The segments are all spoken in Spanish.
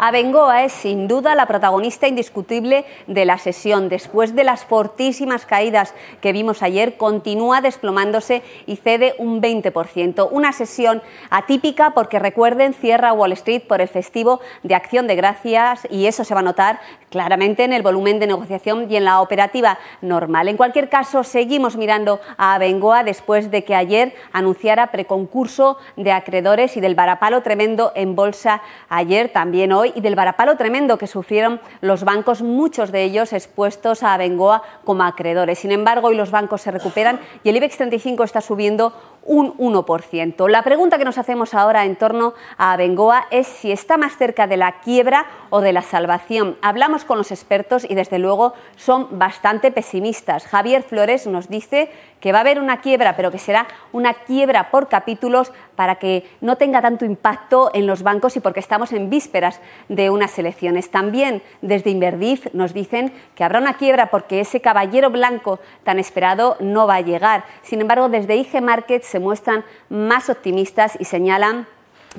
Abengoa es sin duda la protagonista indiscutible de la sesión. Después de las fortísimas caídas que vimos ayer, continúa desplomándose y cede un 20%. Una sesión atípica porque recuerden, cierra Wall Street por el festivo de acción de gracias y eso se va a notar claramente en el volumen de negociación y en la operativa normal. En cualquier caso, seguimos mirando a Abengoa después de que ayer anunciara preconcurso de acreedores y del varapalo tremendo en bolsa ayer, también hoy y del varapalo tremendo que sufrieron los bancos, muchos de ellos expuestos a Bengoa como acreedores. Sin embargo, hoy los bancos se recuperan y el IBEX 35 está subiendo un 1%. La pregunta que nos hacemos ahora en torno a Bengoa es si está más cerca de la quiebra o de la salvación. Hablamos con los expertos y desde luego son bastante pesimistas. Javier Flores nos dice que va a haber una quiebra, pero que será una quiebra por capítulos para que no tenga tanto impacto en los bancos y porque estamos en vísperas de unas elecciones. También desde Inverdif nos dicen que habrá una quiebra porque ese caballero blanco tan esperado no va a llegar. Sin embargo, desde IG Market se muestran más optimistas y señalan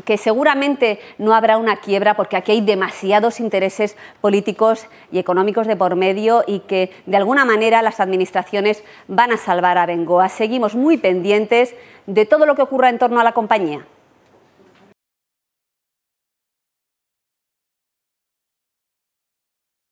que seguramente no habrá una quiebra porque aquí hay demasiados intereses políticos y económicos de por medio y que de alguna manera las administraciones van a salvar a Bengoa. Seguimos muy pendientes de todo lo que ocurra en torno a la compañía.